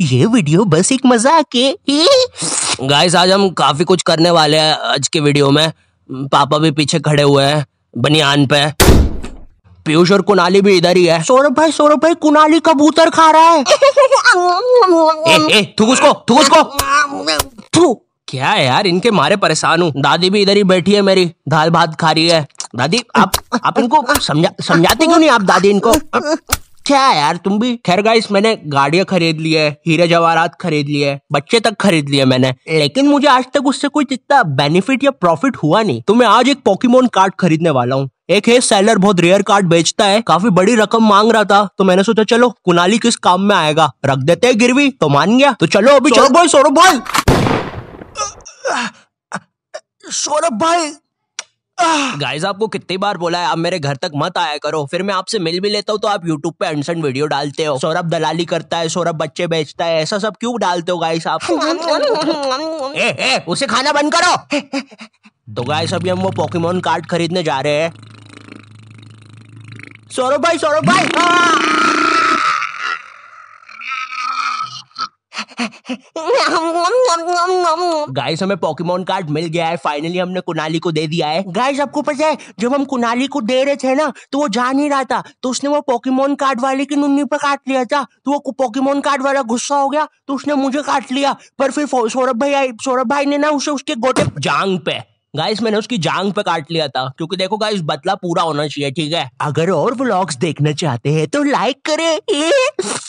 ये वीडियो बस एक मजाक है गाइस आज हम काफी कुछ करने वाले हैं आज के वीडियो में पापा भी पीछे खड़े हुए हैं बनियान पे पीयूष और कुनाली भी इधर ही है सौरभ भाई सौरभ भाई कुनाली कबूतर खा रहा है ए, ए, थुक उसको उसको क्या है यार इनके मारे परेशान हूँ दादी भी इधर ही बैठी है मेरी दाल भात खा रही है दादी आप आप इनको समझा समझाते क्यों नहीं आप दादी इनको अच्छा है यार तुम भी खैर गाइस मैंने गाड़ियां खरीद ली है हीरे जवाहरात खरीद लिए बच्चे तक खरीद लिए मैंने लेकिन मुझे आज तक उससे कोई इतना बेनिफिट या प्रॉफिट हुआ नहीं तो मैं आज एक पॉकीमोन कार्ड खरीदने वाला हूँ एक है सेलर बहुत रेयर कार्ड बेचता है काफी बड़ी रकम मांग रहा था तो मैंने सोचा चलो कुनाली किस काम में आएगा रख देते हैं गिरवी तो मान गया तो चलो अभी भाई सौरभ भाई सौरभ भाई गाइस आपको कितनी बार बोला है अब मेरे घर तक मत आया करो फिर मैं आपसे मिल भी लेता हूँ तो आप यूट्यूब पे अनसन वीडियो डालते हो सौरभ दलाली करता है सौरभ बच्चे बेचता है ऐसा सब क्यों डालते हो गाइस आप ए, ए, उसे खाना बंद करो तो गाइस अभी हम वो पॉकीमोन कार्ड खरीदने जा रहे हैं सौरभ भाई सौरभ भाई हाँ! गाइस हमें पॉकीमोन कार्ड मिल गया है फाइनली हमने कुनाली को दे दिया है गाइस आपको पता है जब हम कुनाली को दे रहे थे ना तो वो जा नहीं रहा था तो उसने वो पॉकीमोन कार्ड वाले की नुन्नी पर काट लिया था तो वो पॉकीमोन कार्ड वाला गुस्सा हो गया तो उसने मुझे काट लिया पर फिर सौरभ भाई सौरभ भाई ने ना उसे उसके गोटे जांग पे गाइस मैंने उसकी जांग पे काट लिया था क्योंकि देखो गाइस बदला पूरा होना चाहिए ठीक है अगर और व्लॉग्स देखना चाहते हैं तो लाइक करें